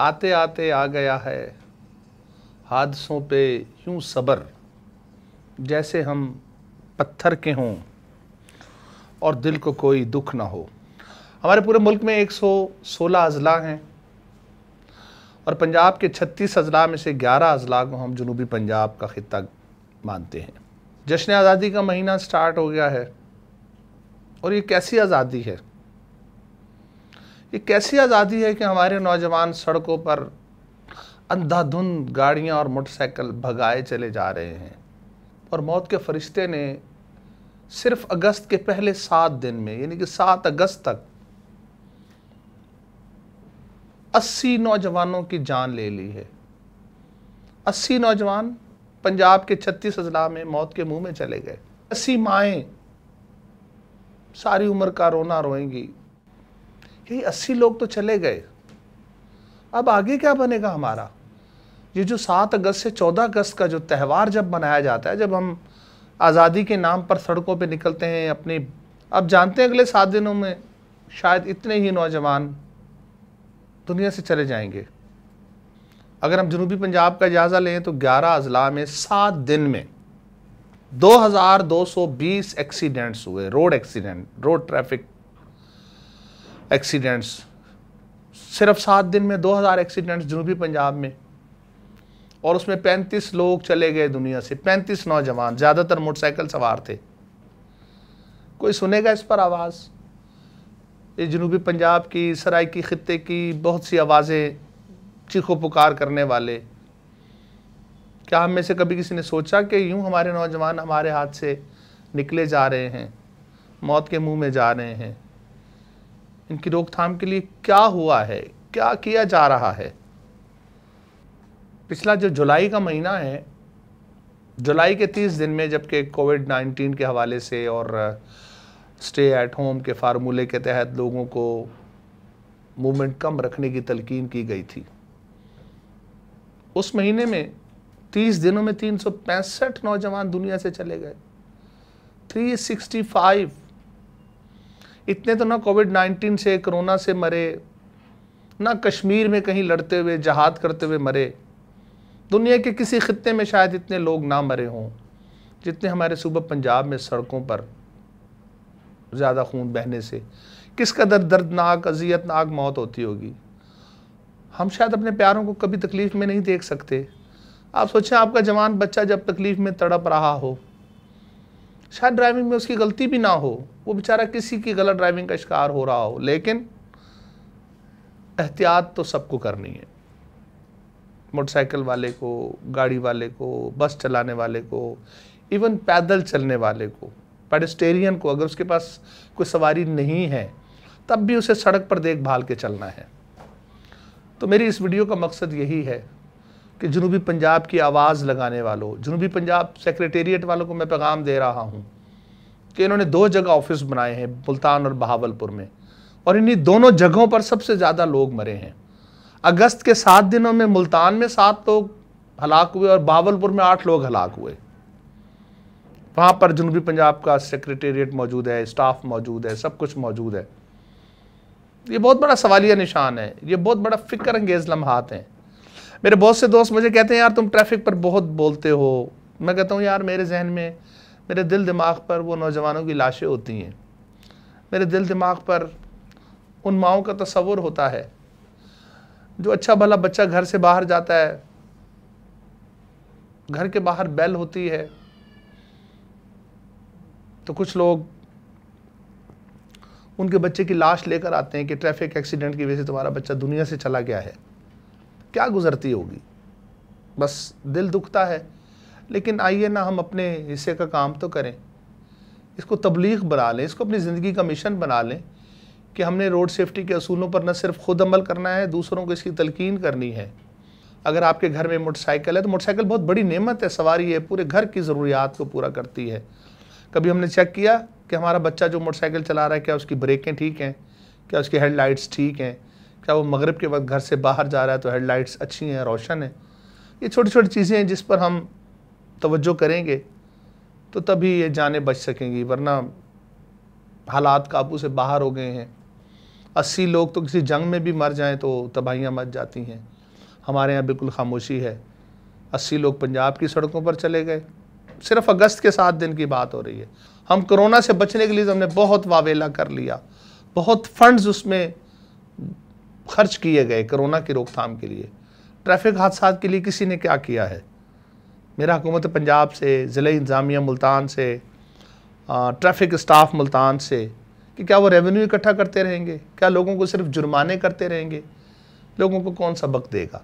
आते आते आ गया है हादसों पे यूं सब्र जैसे हम पत्थर के हों और दिल को कोई दुख ना हो हमारे पूरे मुल्क में 116 अजला हैं और पंजाब के 36 अजला में से 11 अजला को हम जनूबी पंजाब का खत्ता मानते हैं जश्न आज़ादी का महीना स्टार्ट हो गया है और ये कैसी आज़ादी है ये कैसी आज़ादी है कि हमारे नौजवान सड़कों पर अंधाधुंध गाड़ियाँ और मोटरसाइकिल भगाए चले जा रहे हैं और मौत के फरिश्ते ने सिर्फ अगस्त के पहले सात दिन में यानी कि सात अगस्त तक अस्सी नौजवानों की जान ले ली है अस्सी नौजवान पंजाब के छत्तीस अजला में मौत के मुंह में चले गए अस्सी माए सारी उम्र का रोना रोएंगी कि अस्सी लोग तो चले गए अब आगे क्या बनेगा हमारा ये जो सात अगस्त से चौदह अगस्त का जो त्यौहार जब मनाया जाता है जब हम आज़ादी के नाम पर सड़कों पे निकलते हैं अपनी अब जानते हैं अगले सात दिनों में शायद इतने ही नौजवान दुनिया से चले जाएंगे अगर हम जनूबी पंजाब का जायज़ा लें तो ग्यारह अजला में सात दिन में 2220 एक्सीडेंट्स हुए road accident road traffic accidents सिर्फ सात दिन में 2000 एक्सीडेंट्स जनूबी पंजाब में और उसमें 35 लोग चले गए दुनिया से 35 नौजवान ज़्यादातर मोटरसाइकिल सवार थे कोई सुनेगा इस पर आवाज़ ये जनूबी पंजाब की सराय की ख़त्े की बहुत सी आवाज़ें चीखो पुकार करने वाले क्या हम में से कभी किसी ने सोचा कि यूँ हमारे नौजवान हमारे हाथ से निकले जा रहे हैं मौत के मुंह में जा रहे हैं इनकी रोकथाम के लिए क्या हुआ है क्या किया जा रहा है पिछला जो जुलाई का महीना है जुलाई के 30 दिन में जबकि कोविड 19 के हवाले से और स्टे एट होम के फार्मूले के तहत लोगों को मूवमेंट कम रखने की तलकीन की गई थी उस महीने में 30 दिनों में तीन नौजवान दुनिया से चले गए 365 इतने तो ना कोविड नाइन्टीन से कोरोना से मरे ना कश्मीर में कहीं लड़ते हुए जहाद करते हुए मरे दुनिया के किसी खत्े में शायद इतने लोग ना मरे हों जितने हमारे सूबा पंजाब में सड़कों पर ज़्यादा खून बहने से किस कदर दर्दनाक अजियतनाक मौत होती होगी हम शायद अपने प्यारों को कभी तकलीफ़ में नहीं देख सकते आप सोचें आपका जवान बच्चा जब तकलीफ़ में तड़प रहा हो शायद ड्राइविंग में उसकी गलती भी ना हो वो बेचारा किसी की गलत ड्राइविंग का शिकार हो रहा हो लेकिन एहतियात तो सबको करनी है मोटरसाइकिल वाले को गाड़ी वाले को बस चलाने वाले को इवन पैदल चलने वाले को पेडिस्टेरियन को अगर उसके पास कोई सवारी नहीं है तब भी उसे सड़क पर देखभाल के चलना है तो मेरी इस वीडियो का मकसद यही है कि जनूबी पंजाब की आवाज़ लगाने वालों जनूबी पंजाब सेक्रेटेरिएट वालों को मैं पैगाम दे रहा हूँ कि इन्होंने दो जगह ऑफिस बनाए हैं मुल्तान और बहावलपुर में और इन्हीं दोनों जगहों पर सबसे ज़्यादा लोग मरे हैं अगस्त के सात दिनों में मुल्तान में सात लोग हलाक हुए और बहावलपुर में आठ लोग हलाक हुए वहाँ पर जनूबी पंजाब का सेक्रेटेरिएट मौजूद है स्टाफ मौजूद है सब कुछ मौजूद है ये बहुत बड़ा सवालिया निशान है ये बहुत बड़ा फ़िक्र अंगेज़ लम्हात हैं मेरे बहुत से दोस्त मुझे कहते हैं यार तुम ट्रैफिक पर बहुत बोलते हो मैं कहता हूँ यार मेरे जहन में मेरे दिल दिमाग पर वो नौजवानों की लाशें होती हैं मेरे दिल दिमाग पर उन माओ का तस्वुर होता है जो अच्छा भला बच्चा घर से बाहर जाता है घर के बाहर बैल होती है तो कुछ लोग उनके बच्चे की लाश लेकर आते हैं कि ट्रैफिक एक्सीडेंट की वजह से तुम्हारा बच्चा दुनिया से चला गया है क्या गुजरती होगी बस दिल दुखता है लेकिन आइए ना हम अपने हिस्से का काम तो करें इसको तबलीग बना लें इसको अपनी ज़िंदगी का मिशन बना लें कि हमने रोड सेफ्टी के असूलों पर न सिर्फ खुद अमल करना है दूसरों को इसकी तलकिन करनी है अगर आपके घर में मोटरसाइकिल है तो मोटरसाइकिल बहुत बड़ी नेमत है सवारी है पूरे घर की ज़रूरियात को पूरा करती है कभी हमने चेक किया कि हमारा बच्चा जो मोटरसाइकिल चला रहा है क्या उसकी ब्रेकें ठीक हैं क्या उसकी हेडलाइट्स ठीक हैं क्या वो मगरब के वक्त घर से बाहर जा रहा है तो हेडलाइट्स अच्छी हैं रोशन है ये छोटी छोटी चीज़ें हैं जिस पर हम तवज्जो करेंगे तो तभी ये जाने बच सकेंगी वरना हालात काबू से बाहर हो गए हैं अस्सी लोग तो किसी जंग में भी मर जाएं तो तबाहियाँ मच जाती हैं हमारे यहाँ बिल्कुल खामोशी है अस्सी लोग पंजाब की सड़कों पर चले गए सिर्फ अगस्त के सात दिन की बात हो रही है हम कोरोना से बचने के लिए हमने बहुत वावेला कर लिया बहुत फंड्स उसमें खर्च किए गए कोरोना की रोकथाम के लिए ट्रैफिक हादसा के लिए किसी ने क्या किया है मेरा हुकूमत पंजाब से ज़िले इंतज़ामिया मुल्तान से ट्रैफिक स्टाफ मुल्तान से कि क्या वो रेवेन्यू इकट्ठा करते रहेंगे क्या लोगों को सिर्फ जुर्माने करते रहेंगे लोगों को कौन सबक देगा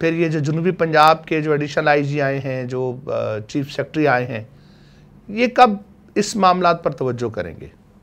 फिर ये जो जनूबी पंजाब के जो एडिशनल आईजी आए हैं जो चीफ सेक्रेटरी आए हैं ये कब इस मामला पर तवज्जो करेंगे